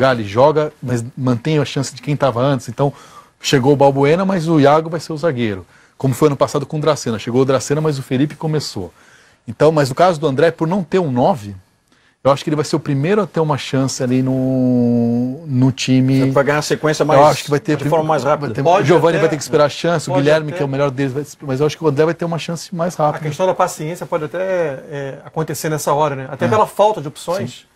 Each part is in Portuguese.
Gali joga, mas mantém a chance de quem estava antes. Então, chegou o Balbuena, mas o Iago vai ser o zagueiro. Como foi ano passado com o Dracena. Chegou o Dracena, mas o Felipe começou. Então, mas no caso do André, por não ter um 9, eu acho que ele vai ser o primeiro a ter uma chance ali no, no time. Vai ganhar a sequência mais. Eu acho que vai ter. De forma mais rápida. Ter, o Giovanni até, vai ter que esperar a chance, o Guilherme, até. que é o melhor deles, vai, mas eu acho que o André vai ter uma chance mais rápida. A questão da paciência pode até é, acontecer nessa hora, né? Até é. pela falta de opções. Sim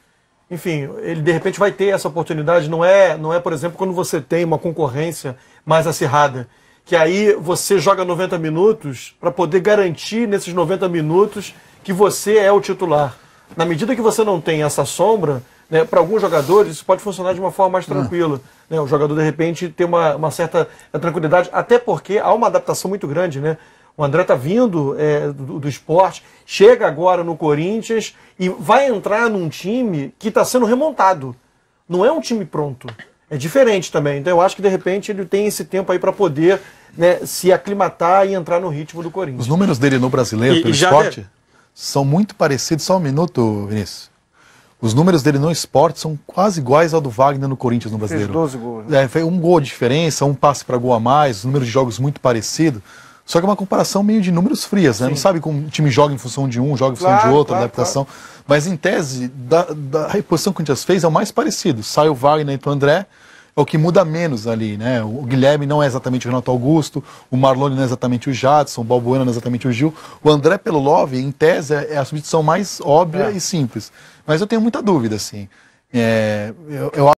enfim, ele de repente vai ter essa oportunidade. Não é, não é, por exemplo, quando você tem uma concorrência mais acirrada, que aí você joga 90 minutos para poder garantir nesses 90 minutos que você é o titular. Na medida que você não tem essa sombra, né, para alguns jogadores isso pode funcionar de uma forma mais tranquila. É. Né? O jogador, de repente, tem uma, uma certa tranquilidade, até porque há uma adaptação muito grande, né? O André está vindo é, do, do, esporte, chega agora no Corinthians e vai entrar num time que está sendo remontado. Não é um time pronto. É diferente também. Então eu acho que de repente ele tem esse tempo aí para poder né, se aclimatar e entrar no ritmo do Corinthians. Os números dele no brasileiro, e, pelo e esporte, são muito parecidos. Só um minuto, Vinícius. Os números dele no esporte são quase iguais ao do Wagner no Corinthians no brasileiro. Fez 12 gols. Né? É, foi um gol de diferença, um passe para gol a mais, números de jogos muito parecido. Só que é uma comparação meio de números frias, né? Sim. Não sabe como o time joga em função de um, joga em função claro, de outro, claro, adaptação. Claro. Mas em tese, da, da reposição que o Corinthians fez é o mais parecido. Sai o Wagner e o André, é o que muda menos ali, né? O Guilherme não é exatamente o Renato Augusto, o Marlone não é exatamente o Jadson, o Balbuena não é exatamente o Gil. O André pelo Love, em tese, é, é a substituição mais óbvia é. e simples. Mas eu tenho muita dúvida, assim. É, eu, eu